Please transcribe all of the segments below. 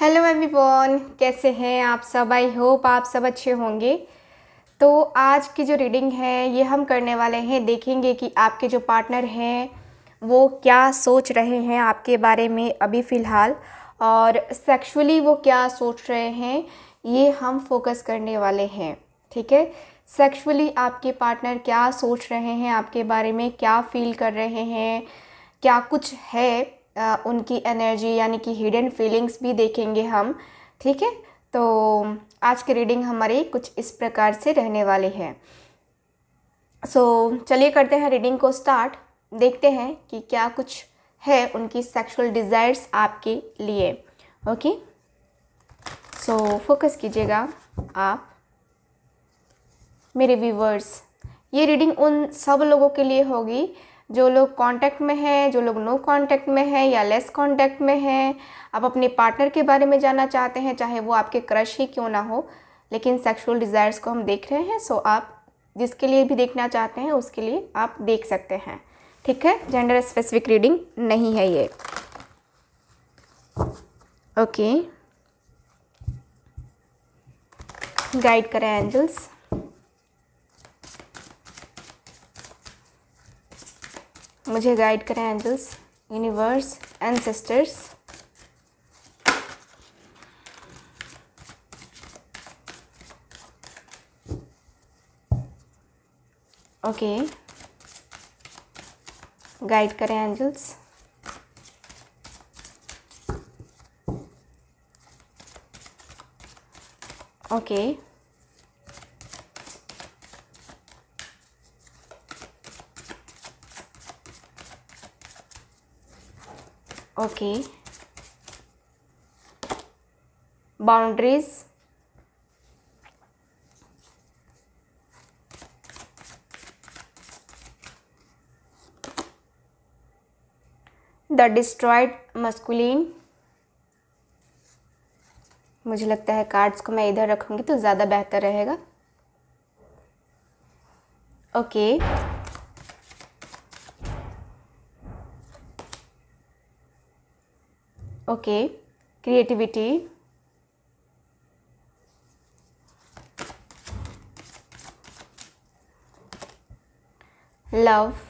Hello everyone कैसे हैं आप सब आई होप आप सब अच्छे होंगे तो आज की जो रीडिंग है ये हम करने वाले हैं देखेंगे कि आपके जो पार्टनर हैं वो क्या सोच रहे हैं आपके बारे में अभी फ़िलहाल और सेक्सुअली वो क्या सोच रहे हैं ये हम फोकस करने वाले हैं ठीक है सेक्सुअली आपके पार्टनर क्या सोच रहे हैं आपके बारे में क्या फ़ील कर रहे हैं क्या कुछ है उनकी एनर्जी यानी कि हिडन फीलिंग्स भी देखेंगे हम ठीक है तो आज की रीडिंग हमारी कुछ इस प्रकार से रहने वाली है सो so, चलिए करते हैं रीडिंग को स्टार्ट देखते हैं कि क्या कुछ है उनकी सेक्सुअल डिज़ायर्स आपके लिए ओके सो फोकस कीजिएगा आप मेरे व्यूवर्स ये रीडिंग उन सब लोगों के लिए होगी जो लोग कांटेक्ट में हैं जो लोग नो कांटेक्ट में हैं या लेस कांटेक्ट में हैं आप अपने पार्टनर के बारे में जानना चाहते हैं चाहे वो आपके क्रश ही क्यों ना हो लेकिन सेक्सुअल डिज़ायर्स को हम देख रहे हैं सो आप जिसके लिए भी देखना चाहते हैं उसके लिए आप देख सकते हैं ठीक है जेंडर स्पेसिफिक रीडिंग नहीं है ये ओके गाइड करें एंजल्स मुझे गाइड करें angels universe and sisters okay guide करें angels okay okay. okay boundaries the destroyed masculine मुझे लगता है कार्ड्स को मैं इधर रखूँगी तो ज़्यादा बेहतर रहेगा okay okay. okay creativity love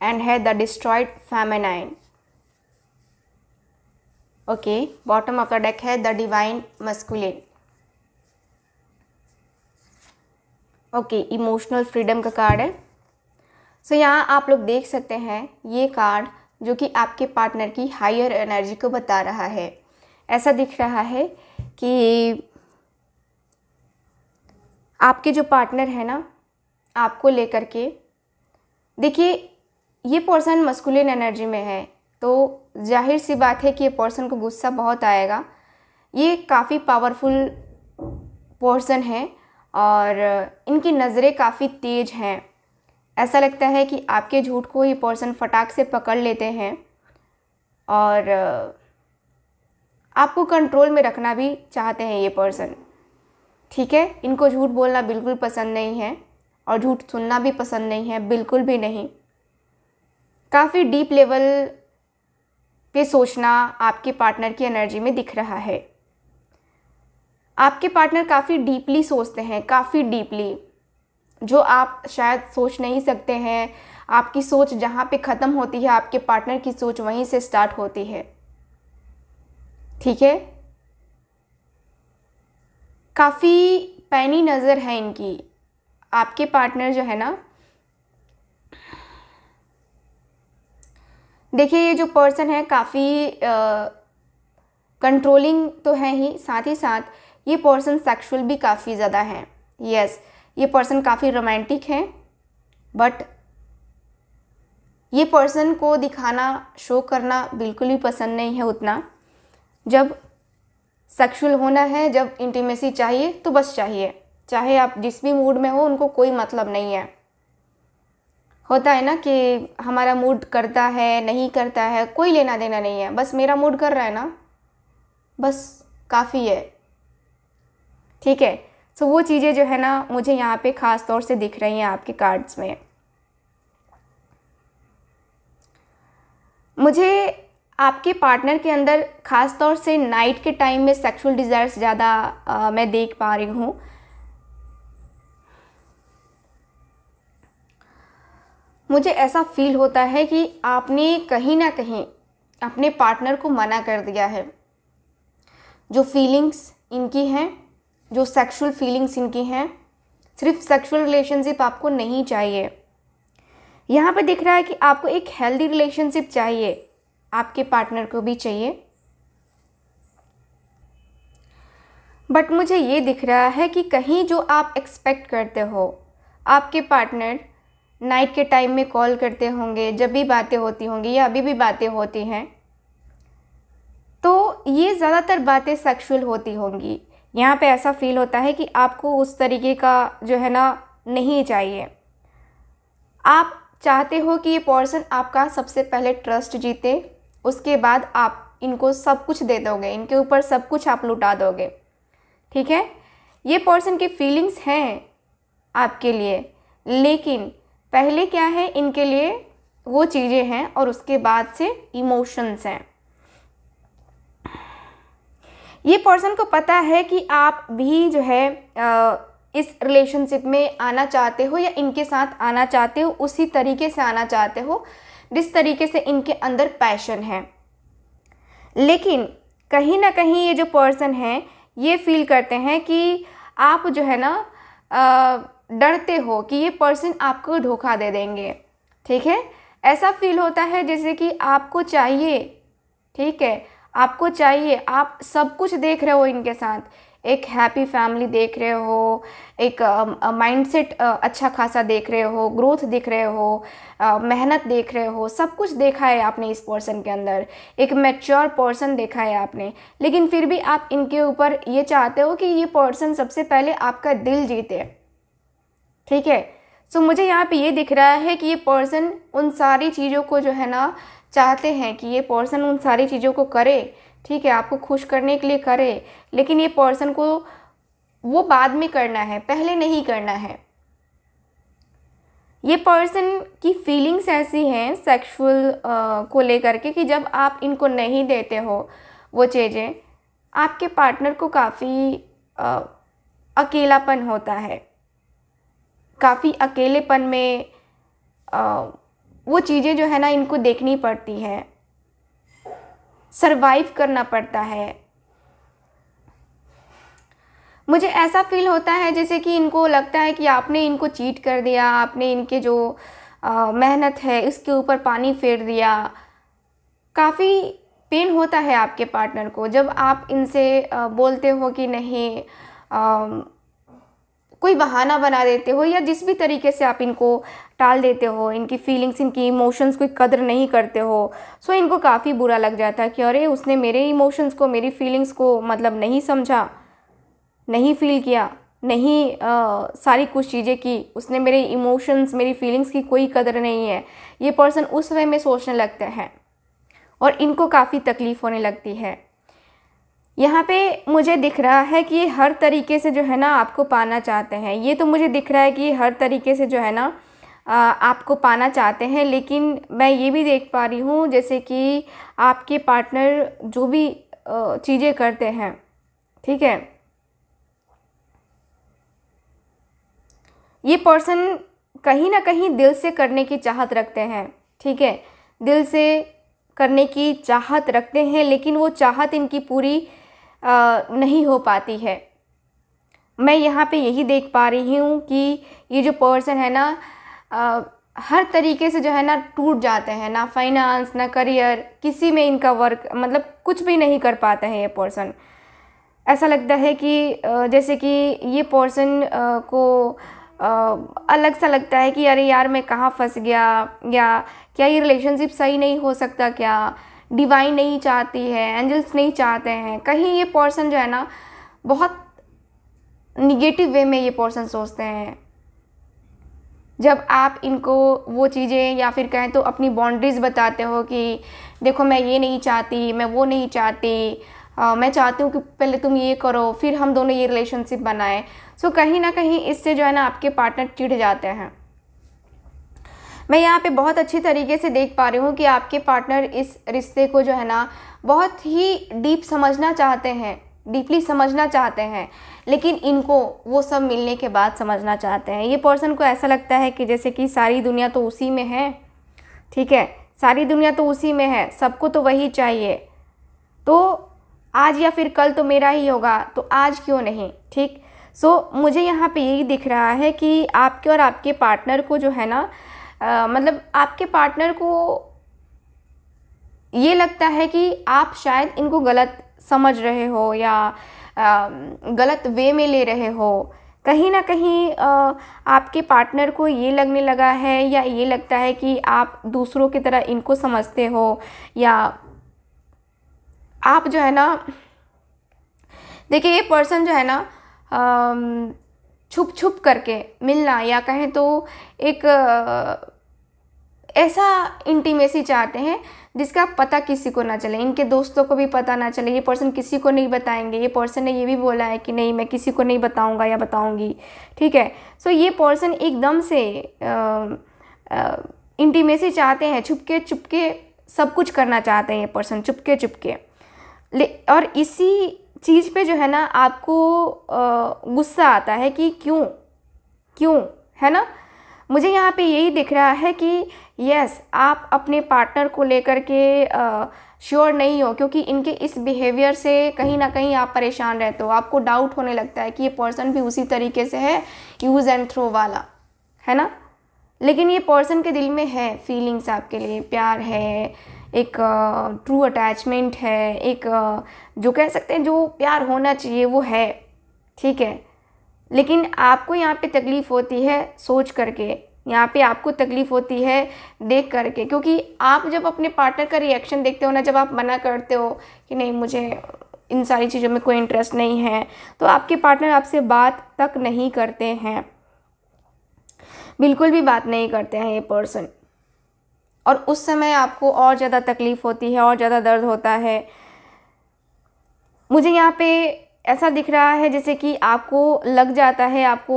and had the destroyed feminine okay bottom of the deck है the divine masculine okay emotional freedom का कार्ड है सो so, यहाँ आप लोग देख सकते हैं ये कार्ड जो कि आपके पार्टनर की हायर एनर्जी को बता रहा है ऐसा दिख रहा है कि आपके जो पार्टनर है ना आपको लेकर के देखिए ये पर्सन मस्कुलिन एनर्जी में है तो जाहिर सी बात है कि ये पर्सन को गुस्सा बहुत आएगा ये काफ़ी पावरफुल पर्सन है और इनकी नज़रें काफ़ी तेज़ हैं ऐसा लगता है कि आपके झूठ को ये पर्सन फटाक से पकड़ लेते हैं और आपको कंट्रोल में रखना भी चाहते हैं ये पर्सन ठीक है इनको झूठ बोलना बिल्कुल पसंद नहीं है और झूठ सुनना भी पसंद नहीं है बिल्कुल भी नहीं काफ़ी डीप लेवल पे सोचना आपके पार्टनर की एनर्जी में दिख रहा है आपके पार्टनर काफ़ी डीपली सोचते हैं काफ़ी डीपली जो आप शायद सोच नहीं सकते हैं आपकी सोच जहाँ पे ख़त्म होती है आपके पार्टनर की सोच वहीं से स्टार्ट होती है ठीक है काफ़ी पैनी नज़र है इनकी आपके पार्टनर जो है ना देखिए ये जो पर्सन है काफ़ी कंट्रोलिंग तो है ही साथ ही साथ ये पर्सन सेक्सुअल भी काफ़ी ज़्यादा है यस yes, ये पर्सन काफ़ी रोमांटिक है बट ये पर्सन को दिखाना शो करना बिल्कुल भी पसंद नहीं है उतना जब सेक्सुअल होना है जब इंटीमेसी चाहिए तो बस चाहिए चाहे आप जिस भी मूड में हो उनको कोई मतलब नहीं है होता है ना कि हमारा मूड करता है नहीं करता है कोई लेना देना नहीं है बस मेरा मूड कर रहा है ना बस काफ़ी है ठीक है सो वो चीज़ें जो है ना मुझे यहाँ पे ख़ास तौर से दिख रही हैं आपके कार्ड्स में मुझे आपके पार्टनर के अंदर ख़ास तौर से नाइट के टाइम में सेक्सुअल डिज़ायर्स ज़्यादा मैं देख पा रही हूँ मुझे ऐसा फील होता है कि आपने कहीं ना कहीं अपने पार्टनर को मना कर दिया है जो फीलिंग्स इनकी हैं जो सेक्सुअल फीलिंग्स इनकी हैं सिर्फ सेक्सुअल रिलेशनशिप आपको नहीं चाहिए यहाँ पर दिख रहा है कि आपको एक हेल्दी रिलेशनशिप चाहिए आपके पार्टनर को भी चाहिए बट मुझे ये दिख रहा है कि कहीं जो आप एक्सपेक्ट करते हो आपके पार्टनर नाइट के टाइम में कॉल करते होंगे जब भी बातें होती होंगी या अभी भी बातें होती हैं तो ये ज़्यादातर बातें सेक्सुअल होती होंगी यहाँ पे ऐसा फील होता है कि आपको उस तरीके का जो है ना नहीं चाहिए आप चाहते हो कि ये पर्सन आपका सबसे पहले ट्रस्ट जीते उसके बाद आप इनको सब कुछ दे दोगे इनके ऊपर सब कुछ आप लुटा दोगे ठीक है ये पर्सन की फीलिंग्स हैं आपके लिए लेकिन पहले क्या है इनके लिए वो चीज़ें हैं और उसके बाद से इमोशंस हैं ये पर्सन को पता है कि आप भी जो है इस रिलेशनशिप में आना चाहते हो या इनके साथ आना चाहते हो उसी तरीके से आना चाहते हो जिस तरीके से इनके अंदर पैशन है लेकिन कहीं ना कहीं ये जो पर्सन है ये फील करते हैं कि आप जो है ना डरते हो कि ये पर्सन आपको धोखा दे देंगे ठीक है ऐसा फील होता है जैसे कि आपको चाहिए ठीक है आपको चाहिए आप सब कुछ देख रहे हो इनके साथ एक हैप्पी फैमिली देख रहे हो एक माइंडसेट uh, uh, अच्छा खासा देख रहे हो ग्रोथ देख रहे हो uh, मेहनत देख रहे हो सब कुछ देखा है आपने इस पर्सन के अंदर एक मैच्योर पर्सन देखा है आपने लेकिन फिर भी आप इनके ऊपर ये चाहते हो कि ये पर्सन सबसे पहले आपका दिल जीते ठीक है सो so, मुझे यहाँ पे ये दिख रहा है कि ये पर्सन उन सारी चीज़ों को जो है ना चाहते हैं कि ये पर्सन उन सारी चीज़ों को करे ठीक है आपको खुश करने के लिए करे लेकिन ये पर्सन को वो बाद में करना है पहले नहीं करना है ये पर्सन की फीलिंग्स ऐसी हैं सेक्सुअल को लेकर के कि जब आप इनको नहीं देते हो वो चीज़ें आपके पार्टनर को काफ़ी अकेलापन होता है काफ़ी अकेलेपन में आ, वो चीज़ें जो है ना इनको देखनी पड़ती है सरवाइव करना पड़ता है मुझे ऐसा फील होता है जैसे कि इनको लगता है कि आपने इनको चीट कर दिया आपने इनके जो आ, मेहनत है इसके ऊपर पानी फेर दिया काफ़ी पेन होता है आपके पार्टनर को जब आप इनसे बोलते हो कि नहीं आ, कोई बहाना बना देते हो या जिस भी तरीके से आप इनको टाल देते हो इनकी फीलिंग्स इनकी इमोशंस कोई कदर नहीं करते हो सो इनको काफ़ी बुरा लग जाता है कि अरे उसने मेरे इमोशंस को मेरी फीलिंग्स को मतलब नहीं समझा नहीं फील किया नहीं आ, सारी कुछ चीज़ें की उसने मेरे इमोशंस मेरी फीलिंग्स की कोई कदर नहीं है ये पर्सन उस वे में सोचने लगते हैं और इनको काफ़ी तकलीफ़ होने लगती है यहाँ पे मुझे दिख रहा है कि हर तरीके से जो है ना आपको पाना चाहते हैं ये तो मुझे दिख रहा है कि हर तरीके से जो है ना आपको पाना चाहते हैं लेकिन मैं ये भी देख पा रही हूँ जैसे कि आपके पार्टनर जो भी चीज़ें करते हैं ठीक है ये पर्सन कहीं ना कहीं दिल से करने की चाहत रखते हैं ठीक है दिल से करने की चाहत रखते हैं लेकिन वो चाहत इनकी पूरी आ, नहीं हो पाती है मैं यहाँ पे यही देख पा रही हूँ कि ये जो पर्सन है ना हर तरीके से जो है ना टूट जाते हैं ना फाइनेंस ना करियर किसी में इनका वर्क मतलब कुछ भी नहीं कर पाते हैं ये पर्सन ऐसा लगता है कि जैसे कि ये पर्सन को अलग सा लगता है कि अरे यार मैं कहाँ फंस गया या क्या ये रिलेशनशिप सही नहीं हो सकता क्या डिवाइन नहीं चाहती है एंजल्स नहीं चाहते हैं कहीं ये पर्सन जो है ना बहुत निगेटिव वे में ये पर्सन सोचते हैं जब आप इनको वो चीज़ें या फिर कहें तो अपनी बाउंड्रीज़ बताते हो कि देखो मैं ये नहीं चाहती मैं वो नहीं चाहती आ, मैं चाहती हूँ कि पहले तुम ये करो फिर हम दोनों ये रिलेशनशिप बनाएं सो कहीं ना कहीं इससे जो है ना आपके पार्टनर चिढ़ जाते हैं मैं यहाँ पे बहुत अच्छी तरीके से देख पा रही हूँ कि आपके पार्टनर इस रिश्ते को जो है ना बहुत ही डीप समझना चाहते हैं डीपली समझना चाहते हैं लेकिन इनको वो सब मिलने के बाद समझना चाहते हैं ये पर्सन को ऐसा लगता है कि जैसे कि सारी दुनिया तो उसी में है ठीक है सारी दुनिया तो उसी में है सबको तो वही चाहिए तो आज या फिर कल तो मेरा ही होगा तो आज क्यों नहीं ठीक सो so, मुझे यहाँ पे यही दिख रहा है कि आपके और आपके पार्टनर को जो है ना आ, मतलब आपके पार्टनर को ये लगता है कि आप शायद इनको गलत समझ रहे हो या गलत वे में ले रहे हो कहीं ना कहीं आपके पार्टनर को ये लगने लगा है या ये लगता है कि आप दूसरों की तरह इनको समझते हो या आप जो है ना देखिए ये पर्सन जो है ना छुप छुप करके मिलना या कहें तो एक ऐसा इंटीमेसी चाहते हैं जिसका पता किसी को ना चले इनके दोस्तों को भी पता ना चले ये पर्सन किसी को नहीं बताएंगे ये पर्सन ने ये भी बोला है कि नहीं मैं किसी को नहीं बताऊंगा या बताऊंगी ठीक है सो ये पर्सन एकदम से इंटीमेसी चाहते हैं छुपके छुपके सब कुछ करना चाहते हैं ये पर्सन चुपके चुपके ले और इसी चीज़ पे जो है ना आपको गुस्सा आता है कि क्यों क्यों है ना मुझे यहाँ पे यही दिख रहा है कि यस आप अपने पार्टनर को लेकर के श्योर नहीं हो क्योंकि इनके इस बिहेवियर से कहीं ना कहीं आप परेशान रहते हो आपको डाउट होने लगता है कि ये पर्सन भी उसी तरीके से है यूज़ एंड थ्रो वाला है ना लेकिन ये पर्सन के दिल में है फीलिंग्स आपके लिए प्यार है एक ट्रू अटैचमेंट है एक जो कह सकते हैं जो प्यार होना चाहिए वो है ठीक है लेकिन आपको यहाँ पे तकलीफ़ होती है सोच करके यहाँ पे आपको तकलीफ़ होती है देख करके क्योंकि आप जब अपने पार्टनर का रिएक्शन देखते हो ना जब आप मना करते हो कि नहीं मुझे इन सारी चीज़ों में कोई इंटरेस्ट नहीं है तो आपके पार्टनर आपसे बात तक नहीं करते हैं बिल्कुल भी बात नहीं करते हैं ये पर्सन और उस समय आपको और ज़्यादा तकलीफ़ होती है और ज़्यादा दर्द होता है मुझे यहाँ पे ऐसा दिख रहा है जैसे कि आपको लग जाता है आपको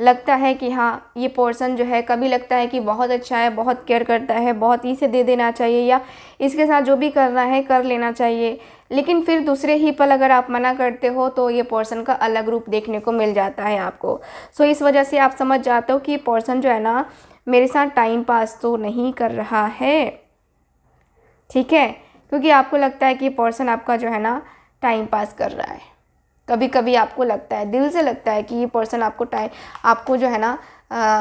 लगता है कि हाँ ये पर्सन जो है कभी लगता है कि बहुत अच्छा है बहुत केयर करता है बहुत से दे देना चाहिए या इसके साथ जो भी करना है कर लेना चाहिए लेकिन फिर दूसरे ही पल अगर आप मना करते हो तो ये पर्सन का अलग रूप देखने को मिल जाता है आपको सो इस वजह से आप समझ जाते हो कि ये पर्सन जो है ना मेरे साथ टाइम पास तो नहीं कर रहा है ठीक है क्योंकि आपको लगता है कि पर्सन आपका जो है ना टाइम पास कर रहा है कभी कभी आपको लगता है दिल से लगता है कि ये पर्सन आपको टाइम आपको जो है ना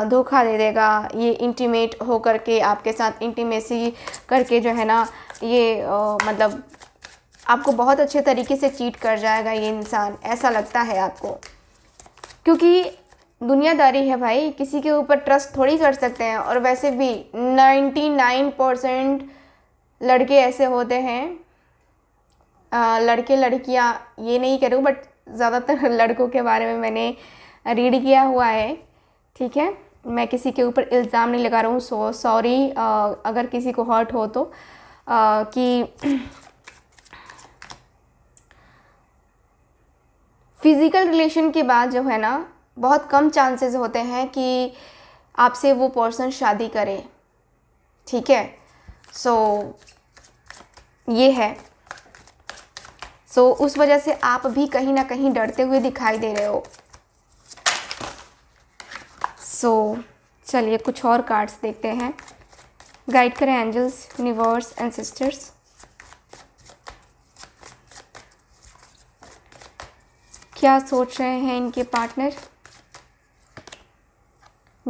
धोखा दे देगा ये इंटीमेट हो कर के आपके साथ इंटीमेसी करके जो है ना ये आ, मतलब आपको बहुत अच्छे तरीके से चीट कर जाएगा ये इंसान ऐसा लगता है आपको क्योंकि दुनियादारी है भाई किसी के ऊपर ट्रस्ट थोड़ी कर सकते हैं और वैसे भी 99 परसेंट लड़के ऐसे होते हैं आ, लड़के लड़कियां ये नहीं करूँ बट ज़्यादातर लड़कों के बारे में मैंने रीड किया हुआ है ठीक है मैं किसी के ऊपर इल्ज़ाम नहीं लगा रहा हूँ सो सॉरी अगर किसी को हर्ट हो तो आ, कि फिज़िकल रिलेशन के बाद जो है ना बहुत कम चांसेस होते हैं कि आपसे वो पर्सन शादी करे ठीक है सो so, ये है सो so, उस वजह से आप भी कहीं ना कहीं डरते हुए दिखाई दे रहे हो सो so, चलिए कुछ और कार्ड्स देखते हैं गाइड करें एंजल्स यूनिवर्स एंड सिस्टर्स क्या सोच रहे हैं इनके पार्टनर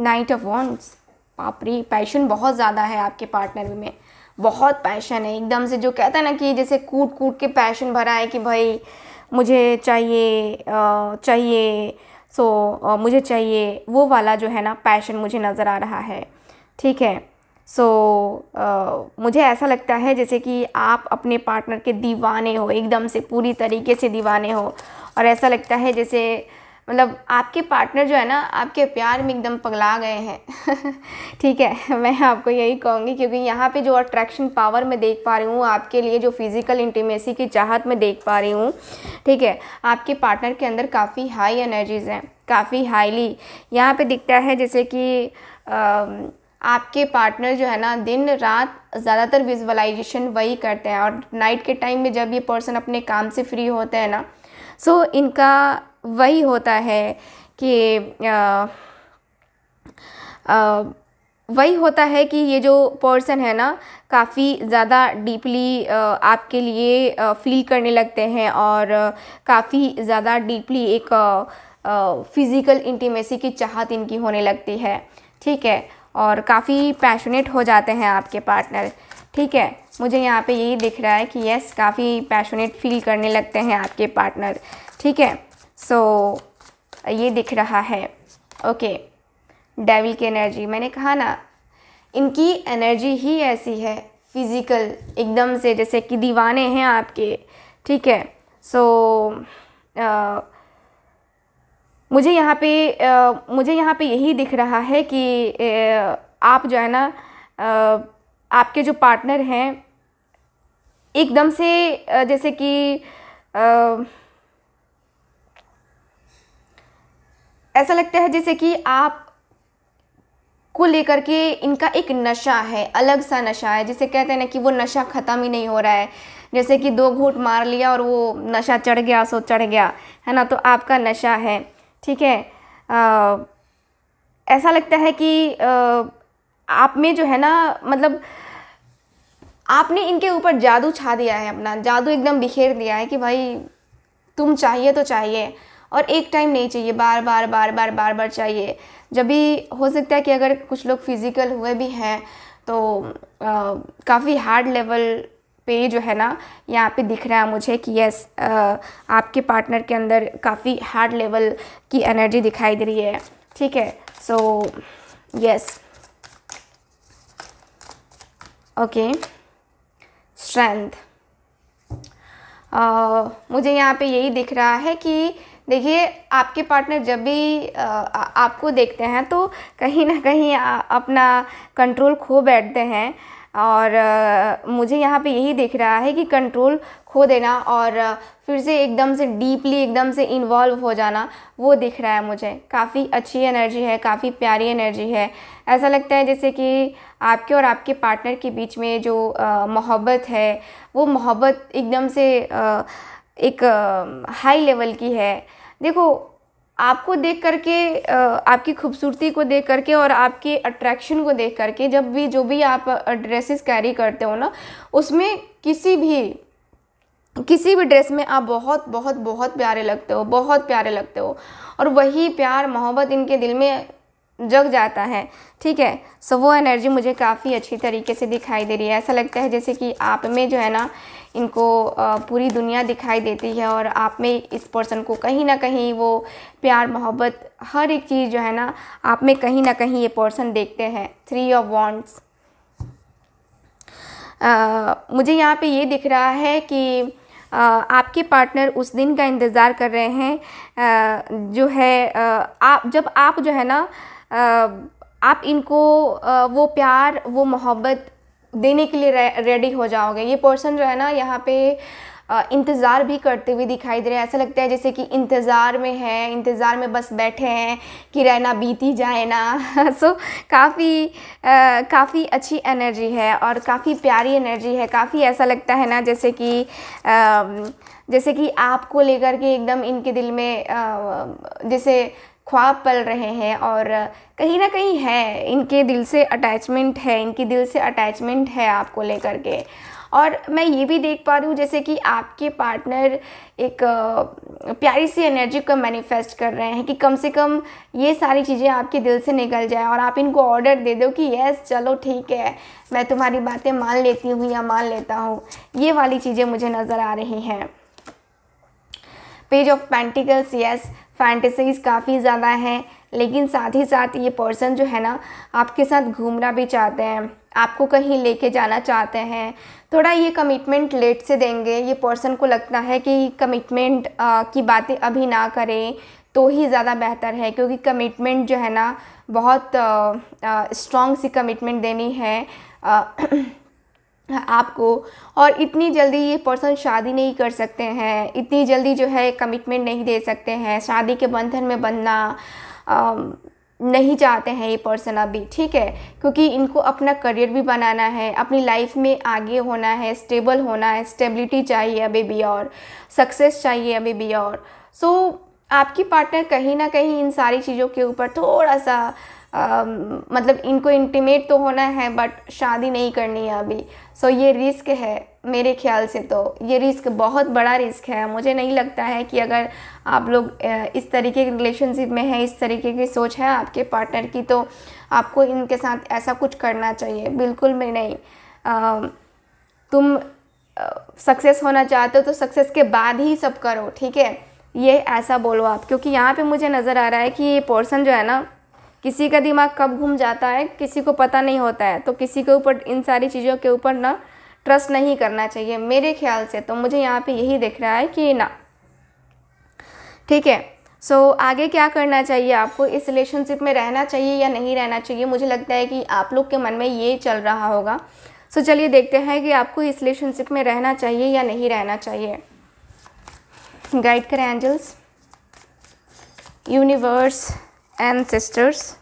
नाइट ऑफ वॉन्ट्स पापरी पैशन बहुत ज़्यादा है आपके पार्टनर में बहुत पैशन है एकदम से जो कहता है ना कि जैसे कूट कूट के पैशन भरा है कि भाई मुझे चाहिए चाहिए सो मुझे चाहिए वो वाला जो है ना पैशन मुझे नज़र आ रहा है ठीक है सो so, uh, मुझे ऐसा लगता है जैसे कि आप अपने पार्टनर के दीवाने हो एकदम से पूरी तरीके से दीवाने हो और ऐसा लगता है जैसे मतलब आपके पार्टनर जो है ना आपके प्यार में एकदम पगला गए हैं ठीक है मैं आपको यही कहूँगी क्योंकि यहाँ पे जो अट्रैक्शन पावर मैं देख पा रही हूँ आपके लिए जो फिज़िकल इंटीमेसी की चाहत मैं देख पा रही हूँ ठीक है आपके पार्टनर के अंदर काफ़ी हाई एनर्जीज़ हैं काफ़ी हाईली यहाँ पे दिखता है जैसे कि आपके पार्टनर जो है ना दिन रात ज़्यादातर विजुअलाइजेशन वही करते हैं और नाइट के टाइम में जब ये पर्सन अपने काम से फ्री होते हैं ना सो so, इनका वही होता है कि वही होता है कि ये जो पर्सन है ना काफ़ी ज़्यादा डीपली आपके लिए फील करने लगते हैं और काफ़ी ज़्यादा डीपली एक फिज़िकल इंटीमेसी की चाहत इनकी होने लगती है ठीक है और काफ़ी पैशनेट हो जाते हैं आपके पार्टनर ठीक है मुझे यहाँ पे यही दिख रहा है कि यस काफ़ी पैशनेट फील करने लगते हैं आपके पार्टनर ठीक है सो so, ये दिख रहा है ओके डेविल की एनर्जी मैंने कहा ना इनकी एनर्जी ही ऐसी है फिज़िकल एकदम से जैसे कि दीवाने हैं आपके ठीक है सो so, मुझे यहाँ पे आ, मुझे यहाँ पे यही दिख रहा है कि आ, आप जो है ना आपके जो पार्टनर हैं एकदम से जैसे कि ऐसा लगता है जैसे कि आप को लेकर के इनका एक नशा है अलग सा नशा है जिसे कहते हैं ना कि वो नशा ख़त्म ही नहीं हो रहा है जैसे कि दो घूट मार लिया और वो नशा चढ़ गया सो चढ़ गया है ना तो आपका नशा है ठीक है आ, ऐसा लगता है कि आ, आप में जो है ना मतलब आपने इनके ऊपर जादू छा दिया है अपना जादू एकदम बिखेर दिया है कि भाई तुम चाहिए तो चाहिए और एक टाइम नहीं चाहिए बार बार बार बार बार बार चाहिए जब भी हो सकता है कि अगर कुछ लोग फिज़िकल हुए भी हैं तो काफ़ी हार्ड लेवल पे जो है ना यहाँ पे दिख रहा है मुझे कि यस आपके पार्टनर के अंदर काफ़ी हार्ड लेवल की एनर्जी दिखाई दे रही है ठीक है सो यस ओके स्ट्रेंथ मुझे यहाँ पे यही दिख रहा है कि देखिए आपके पार्टनर जब भी आपको देखते हैं तो कहीं ना कहीं अपना कंट्रोल खो बैठते हैं और मुझे यहाँ पे यही दिख रहा है कि कंट्रोल खो देना और फिर से एकदम से डीपली एकदम से इन्वॉल्व हो जाना वो दिख रहा है मुझे काफ़ी अच्छी एनर्जी है काफ़ी प्यारी एनर्जी है ऐसा लगता है जैसे कि आपके और आपके पार्टनर के बीच में जो मोहब्बत है वो मोहब्बत एकदम से एक हाई लेवल की है देखो आपको देख करके आपकी खूबसूरती को देख करके और आपके अट्रैक्शन को देख करके जब भी जो भी आप ड्रेसेस कैरी करते हो ना उसमें किसी भी किसी भी ड्रेस में आप बहुत बहुत बहुत प्यारे लगते हो बहुत प्यारे लगते हो और वही प्यार मोहब्बत इनके दिल में जग जाता है ठीक है सो वो एनर्जी मुझे काफ़ी अच्छी तरीके से दिखाई दे रही है ऐसा लगता है जैसे कि आप में जो है ना इनको पूरी दुनिया दिखाई देती है और आप में इस पर्सन को कहीं ना कहीं वो प्यार मोहब्बत हर एक चीज़ जो है ना आप में कहीं ना कहीं ये पर्सन देखते हैं थ्री ऑफ वॉन्ट्स मुझे यहाँ पे ये दिख रहा है कि आ, आपके पार्टनर उस दिन का इंतज़ार कर रहे हैं आ, जो है आप जब आप जो है ना आप इनको वो प्यार वो मोहब्बत देने के लिए रेडी हो जाओगे ये पर्सन जो है ना यहाँ पे इंतज़ार भी करते हुए दिखाई दे रहे हैं ऐसा लगता है जैसे कि इंतज़ार में है इंतज़ार में बस बैठे हैं कि रहना बीती जाए ना सो so, काफ़ी काफ़ी अच्छी एनर्जी है और काफ़ी प्यारी एनर्जी है काफ़ी ऐसा लगता है ना जैसे कि आ, जैसे कि आपको लेकर के एकदम इनके दिल में आ, जैसे ख्वाब पल रहे हैं और कहीं ना कहीं है इनके दिल से अटैचमेंट है इनकी दिल से अटैचमेंट है आपको लेकर के और मैं ये भी देख पा रही हूँ जैसे कि आपके पार्टनर एक प्यारी सी एनर्जी को मैनिफेस्ट कर रहे हैं कि कम से कम ये सारी चीज़ें आपके दिल से निकल जाए और आप इनको ऑर्डर दे दो कि यस चलो ठीक है मैं तुम्हारी बातें मान लेती हूँ या मान लेता हूँ ये वाली चीज़ें मुझे नज़र आ रही हैं Page of Pentacles yes fantasies काफ़ी ज़्यादा हैं लेकिन साथ ही साथ ये पर्सन जो है ना आपके साथ घूमना भी चाहते हैं आपको कहीं लेके जाना चाहते हैं थोड़ा ये कमिटमेंट लेट से देंगे ये पर्सन को लगता है कि कमिटमेंट की बातें अभी ना करें तो ही ज़्यादा बेहतर है क्योंकि कमिटमेंट जो है ना बहुत स्ट्रॉन्ग सी कमिटमेंट देनी है आ, आपको और इतनी जल्दी ये पर्सन शादी नहीं कर सकते हैं इतनी जल्दी जो है कमिटमेंट नहीं दे सकते हैं शादी के बंधन में बंधना नहीं चाहते हैं ये पर्सन अभी ठीक है क्योंकि इनको अपना करियर भी बनाना है अपनी लाइफ में आगे होना है स्टेबल होना है स्टेबिलिटी चाहिए अभी भी और सक्सेस चाहिए अभी भी और सो so, आपकी पार्टनर कहीं ना कहीं इन सारी चीज़ों के ऊपर थोड़ा सा आ, मतलब इनको इंटीमेट तो होना है बट शादी नहीं करनी है अभी सो so, ये रिस्क है मेरे ख्याल से तो ये रिस्क बहुत बड़ा रिस्क है मुझे नहीं लगता है कि अगर आप लोग इस तरीके के रिलेशनशिप में हैं इस तरीके की सोच है आपके पार्टनर की तो आपको इनके साथ ऐसा कुछ करना चाहिए बिल्कुल भी नहीं आ, तुम सक्सेस होना चाहते हो तो सक्सेस के बाद ही सब करो ठीक है ये ऐसा बोलो आप क्योंकि यहाँ पे मुझे नज़र आ रहा है कि ये पोर्सन जो है ना किसी का दिमाग कब घूम जाता है किसी को पता नहीं होता है तो किसी के ऊपर इन सारी चीज़ों के ऊपर ना ट्रस्ट नहीं करना चाहिए मेरे ख्याल से तो मुझे यहाँ पे यही दिख रहा है कि ना ठीक है सो so, आगे क्या करना चाहिए आपको इस रिलेशनशिप में रहना चाहिए या नहीं रहना चाहिए मुझे लगता है कि आप लोग के मन में ये चल रहा होगा सो so, चलिए देखते हैं कि आपको इस रिलेशनशिप में रहना चाहिए या नहीं रहना चाहिए गाइड करें एंजल्स यूनिवर्स ancestors.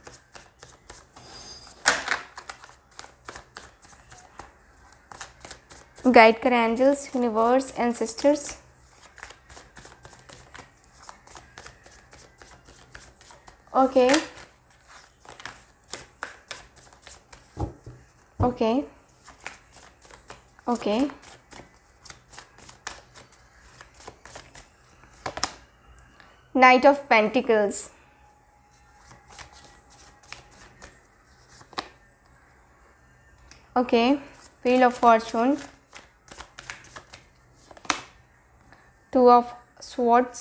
Guide कर angels, universe, ancestors. Okay. Okay. Okay. Knight of Pentacles. Okay Wheel of fortune two of Swords,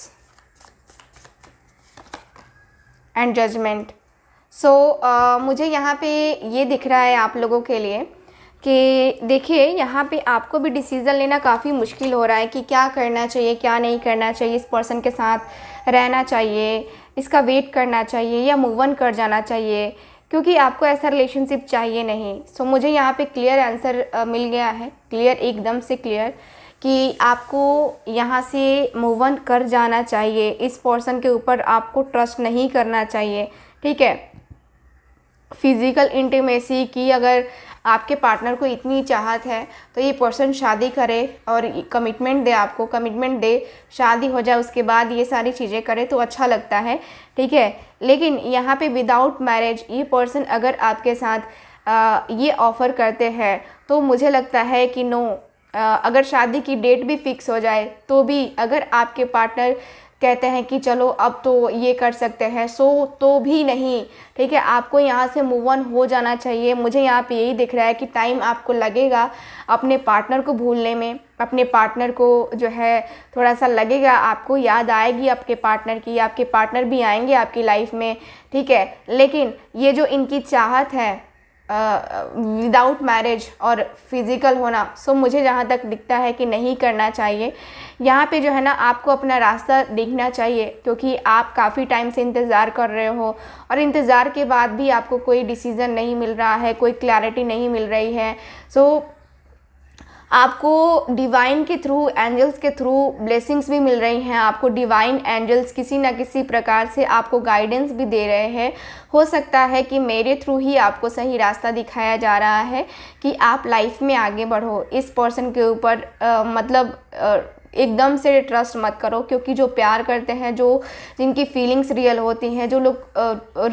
and judgement so मुझे यहाँ पे ये दिख रहा है आप लोगों के लिए कि देखिए यहाँ पे आपको भी डिसीज़न लेना काफ़ी मुश्किल हो रहा है कि क्या करना चाहिए क्या नहीं करना चाहिए इस पर्सन के साथ रहना चाहिए इसका वेट करना चाहिए या मूव ऑन कर जाना चाहिए क्योंकि आपको ऐसा रिलेशनशिप चाहिए नहीं सो so, मुझे यहाँ पे क्लियर आंसर मिल गया है क्लियर एकदम से क्लियर कि आपको यहाँ से मूव ऑन कर जाना चाहिए इस पर्सन के ऊपर आपको ट्रस्ट नहीं करना चाहिए ठीक है फिज़िकल इंटीमेसी की अगर आपके पार्टनर को इतनी चाहत है तो ये पर्सन शादी करे और कमिटमेंट दे आपको कमिटमेंट दे शादी हो जाए उसके बाद ये सारी चीज़ें करे तो अच्छा लगता है ठीक है लेकिन यहाँ पे विदाउट मैरिज ये पर्सन अगर आपके साथ आ, ये ऑफ़र करते हैं तो मुझे लगता है कि नो आ, अगर शादी की डेट भी फिक्स हो जाए तो भी अगर आपके पार्टनर कहते हैं कि चलो अब तो ये कर सकते हैं सो तो भी नहीं ठीक है आपको यहाँ से मूव ऑन हो जाना चाहिए मुझे यहाँ पे यही दिख रहा है कि टाइम आपको लगेगा अपने पार्टनर को भूलने में अपने पार्टनर को जो है थोड़ा सा लगेगा आपको याद आएगी आपके पार्टनर की आपके पार्टनर भी आएंगे आपकी लाइफ में ठीक है लेकिन ये जो इनकी चाहत है विदाउट मैरिज और फिज़िकल होना सो मुझे जहाँ तक दिखता है कि नहीं करना चाहिए यहाँ पे जो है ना आपको अपना रास्ता देखना चाहिए क्योंकि आप काफ़ी टाइम से इंतज़ार कर रहे हो और इंतज़ार के बाद भी आपको कोई डिसीज़न नहीं मिल रहा है कोई क्लैरिटी नहीं मिल रही है सो so, आपको डिवाइन के थ्रू एंजल्स के थ्रू ब्लेसिंग्स भी मिल रही हैं आपको डिवाइन एंजल्स किसी ना किसी प्रकार से आपको गाइडेंस भी दे रहे हैं हो सकता है कि मेरे थ्रू ही आपको सही रास्ता दिखाया जा रहा है कि आप लाइफ में आगे बढ़ो इस पर्सन के ऊपर मतलब आ, एकदम से ट्रस्ट मत करो क्योंकि जो प्यार करते हैं जो जिनकी फीलिंग्स रियल होती हैं जो लोग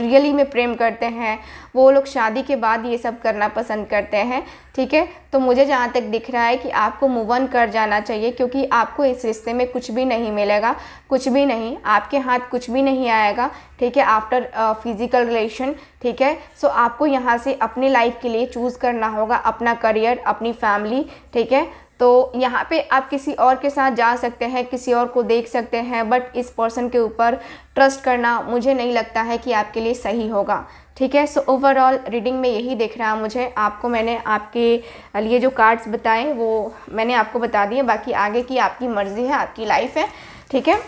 रियली में प्रेम करते हैं वो लोग शादी के बाद ये सब करना पसंद करते हैं ठीक है तो मुझे जहाँ तक दिख रहा है कि आपको मूव ऑन कर जाना चाहिए क्योंकि आपको इस रिश्ते में कुछ भी नहीं मिलेगा कुछ भी नहीं आपके हाथ कुछ भी नहीं आएगा ठीक है आफ्टर फिज़िकल रिलेशन ठीक है सो आपको यहाँ से अपनी लाइफ के लिए चूज़ करना होगा अपना करियर अपनी फैमिली ठीक है तो यहाँ पे आप किसी और के साथ जा सकते हैं किसी और को देख सकते हैं बट इस पर्सन के ऊपर ट्रस्ट करना मुझे नहीं लगता है कि आपके लिए सही होगा ठीक है सो ओवरऑल रीडिंग में यही देख रहा मुझे आपको मैंने आपके लिए जो कार्ड्स बताए वो मैंने आपको बता दिए बाकी आगे की आपकी मर्ज़ी है आपकी लाइफ है ठीक है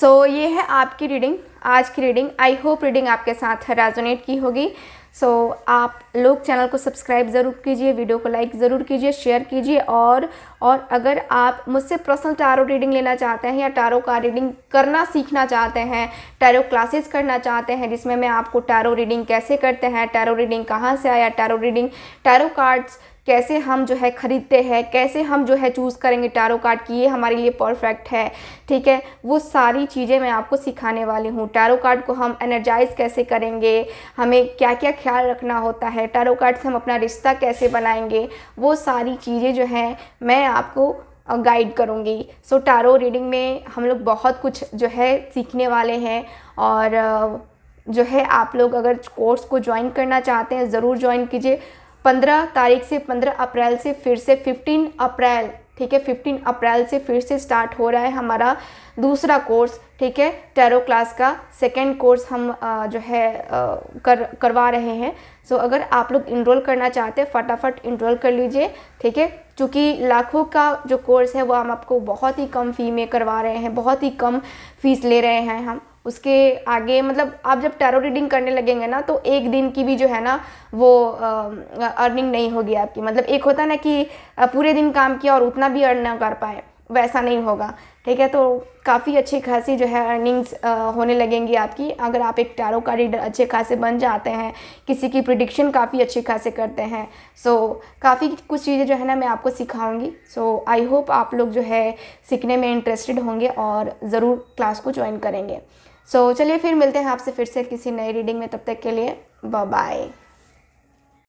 सो so, ये है आपकी रीडिंग आज की रीडिंग आई होप रीडिंग आपके साथ रेजोनेट की होगी सो so, आप लोग चैनल को सब्सक्राइब ज़रूर कीजिए वीडियो को लाइक ज़रूर कीजिए शेयर कीजिए और और अगर आप मुझसे पर्सनल टारो रीडिंग लेना चाहते हैं या टारो का रीडिंग करना सीखना चाहते हैं टैरो क्लासेस करना चाहते हैं जिसमें मैं आपको टैरो रीडिंग कैसे करते हैं टैरो रीडिंग कहाँ से आया टैरो रीडिंग टैरो कार्ड्स कैसे हम जो है ख़रीदते हैं कैसे हम जो है चूज़ करेंगे टारो कार्ड की ये हमारे लिए परफेक्ट है ठीक है वो सारी चीज़ें मैं आपको सिखाने वाली हूँ टारो कार्ड को हम एनर्जाइज कैसे करेंगे हमें क्या क्या ख्याल रखना होता है टारो कार्ड से हम अपना रिश्ता कैसे बनाएंगे वो सारी चीज़ें जो हैं मैं आपको गाइड करूँगी सो टारो रीडिंग में हम लोग बहुत कुछ जो है सीखने वाले हैं और जो है आप लोग अगर कोर्स को ज्वाइन करना चाहते हैं ज़रूर ज्वाइन कीजिए पंद्रह तारीख से पंद्रह अप्रैल से फिर से फिफ्टीन अप्रैल ठीक है फिफ्टीन अप्रैल से फिर से स्टार्ट हो रहा है हमारा दूसरा कोर्स ठीक है टैरो क्लास का सेकेंड कोर्स हम आ, जो है आ, कर करवा रहे हैं सो so, अगर आप लोग इनरोल करना चाहते हैं फटाफट इनरोल कर लीजिए ठीक है क्योंकि लाखों का जो कोर्स है वो हम आपको बहुत ही कम फ़ी में करवा रहे हैं बहुत ही कम फीस ले रहे हैं हम उसके आगे मतलब आप जब टैरो रीडिंग करने लगेंगे ना तो एक दिन की भी जो है ना वो अर्निंग नहीं होगी आपकी मतलब एक होता ना कि पूरे दिन काम किया और उतना भी अर्न ना कर पाए वैसा नहीं होगा ठीक है तो काफ़ी अच्छी खासी जो है अर्निंग्स होने लगेंगी आपकी अगर आप एक टैरो का रीडर अच्छे खासे बन जाते हैं किसी की प्रिडिक्शन काफ़ी अच्छे खासे करते हैं सो so, काफ़ी कुछ चीज़ें जो है ना मैं आपको सिखाऊंगी सो आई होप आप लोग जो है सीखने में इंटरेस्टेड होंगे और ज़रूर क्लास को ज्वाइन करेंगे सो so, चलिए फिर मिलते हैं आपसे फिर से किसी नई रीडिंग में तब तक के लिए बाय